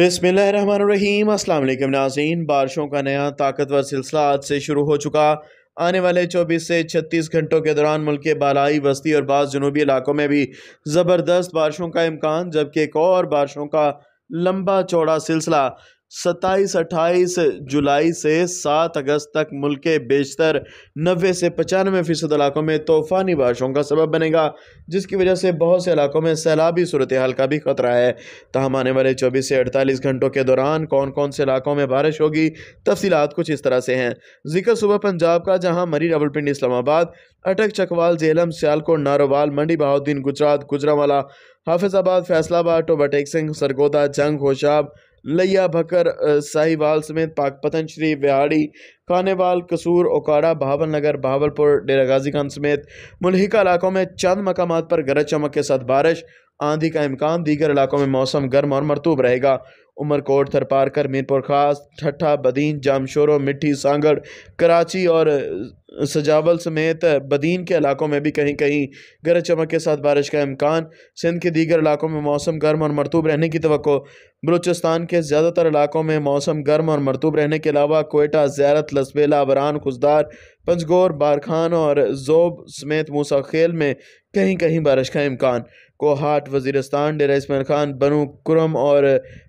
अस्सलाम वालेकुम नाजीन बारिशों का नया ताकतवर सिलसिला आज से शुरू हो चुका आने वाले 24 से 36 घंटों के दौरान मुल्क के बालाई वस्ती और बाज़ जनूबी इलाकों में भी ज़बरदस्त बारिशों का इम्कान जबकि एक और बारिशों का लंबा चौड़ा सिलसिला सत्ताईस अट्ठाईस जुलाई से सात अगस्त तक मुल्क के बेशतर नबे से पचानवे फ़ीसद इलाकों में तूफ़ानी बारिशों का सबब बनेगा जिसकी वजह से बहुत से इलाकों में सैलाबी सूरत हाल का भी खतरा है तहम आने वाले चौबीस से अड़तालीस घंटों के दौरान कौन कौन से इलाकों में बारिश होगी तफसीत कुछ इस तरह से हैं जिक्र सुबह पंजाब का जहाँ मरी पिंड इस्लामाबाद अटक चकवाल जेलम सियालकोट नारोवाल मंडी बहाउद्दीन गुजरात गुजरावाला हाफिजाबाद फैसलाबाद टोबाटेक सिंह सरगोदा जंग होशाब लिया भकर साहिवाल समेत पाकपतन श्री विहाड़ी खानेवाल कसूर ओकाड़ा बहावल नगर भावलपुर डेरा गाजी खान समेत मुलहिका इलाकों में चंद मकाम पर गरज चमक के साथ बारिश आंधी का इम्कान दीगर इलाकों में मौसम गर्म और मरतूब रहेगा उमरकोट थरपारकर मीरपुर खास ठट्ठा बदीन जामशोरों मिट्टी सांगड़ कराची और सजावल समेत बदीन के इलाकों में भी कहीं कहीं गरज चमक के साथ बारिश का इम्कान सिंध के दीगर इलाकों में मौसम गर्म और मरतूब रहने की तो बलूचिस्तान के ज़्यादातर इलाकों में मौसम गर्म और मरतूब रहने के अलावा कोयटा ज्यारत लसबेला बरान खुशदार पंजगोर बारखान और जोब समेत मूसा खेल में कहीं कहीं बारिश का इम्कान कोहाट वजीरस्तान डेरा इसमान खान बनू कुरम और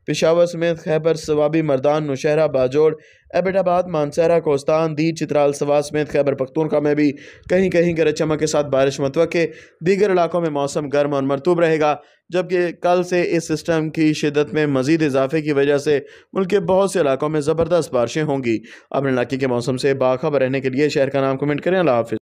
पिशावर समेत खैबर सवाबी मरदान नौशहरा बाजोड़ एबटाबाद मानसरा कोस्तान दी चित्राल सवास समेत खैबर पख्तूनखा में भी कहीं कहीं गरज चमक के साथ बारिश मतवक़ दीगर इलाकों में मौसम गर्म और मरतूब रहेगा जबकि कल से इस सिस्टम की शिदत में मजीद इजाफे की वजह से मुल्क के बहुत से इलाकों में ज़बरदस्त बारिशें होंगी अपने इलाके के मौसम से बाखबर रहने के लिए शहर का नाम कमेंट करें अल्लाह हाफि